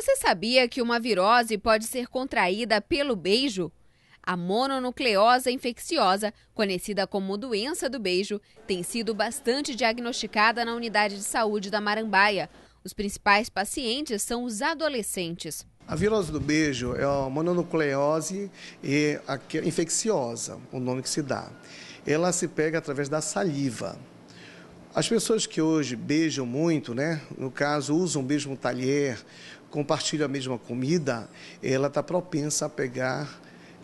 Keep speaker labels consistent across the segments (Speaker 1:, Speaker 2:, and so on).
Speaker 1: Você sabia que uma virose pode ser contraída pelo beijo? A mononucleose infecciosa, conhecida como doença do beijo, tem sido bastante diagnosticada na unidade de saúde da Marambaia. Os principais pacientes são os adolescentes.
Speaker 2: A virose do beijo é uma mononucleose infecciosa, o nome que se dá. Ela se pega através da saliva. As pessoas que hoje beijam muito, né? no caso, usam o mesmo talher, compartilham a mesma comida, ela está propensa a pegar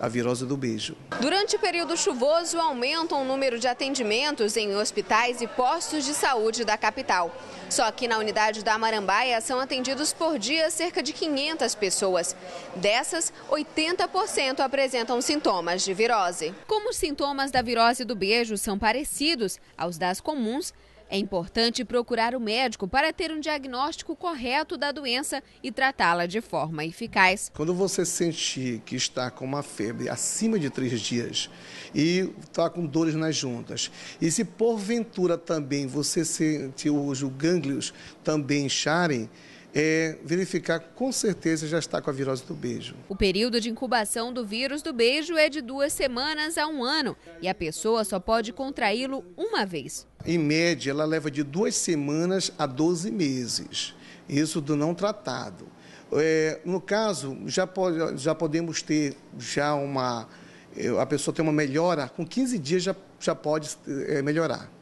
Speaker 2: a virose do beijo.
Speaker 1: Durante o período chuvoso, aumentam o número de atendimentos em hospitais e postos de saúde da capital. Só que na unidade da Marambaia são atendidos por dia cerca de 500 pessoas. Dessas, 80% apresentam sintomas de virose. Como os sintomas da virose do beijo são parecidos aos das comuns, é importante procurar o médico para ter um diagnóstico correto da doença e tratá-la de forma eficaz.
Speaker 2: Quando você sentir que está com uma febre acima de três dias e está com dores nas juntas, e se porventura também você sentir os gânglios também incharem, é verificar com certeza já está com a virose do beijo.
Speaker 1: O período de incubação do vírus do beijo é de duas semanas a um ano e a pessoa só pode contraí-lo uma vez.
Speaker 2: Em média, ela leva de duas semanas a 12 meses, isso do não tratado. É, no caso, já, pode, já podemos ter já uma. A pessoa tem uma melhora, com 15 dias já, já pode é, melhorar.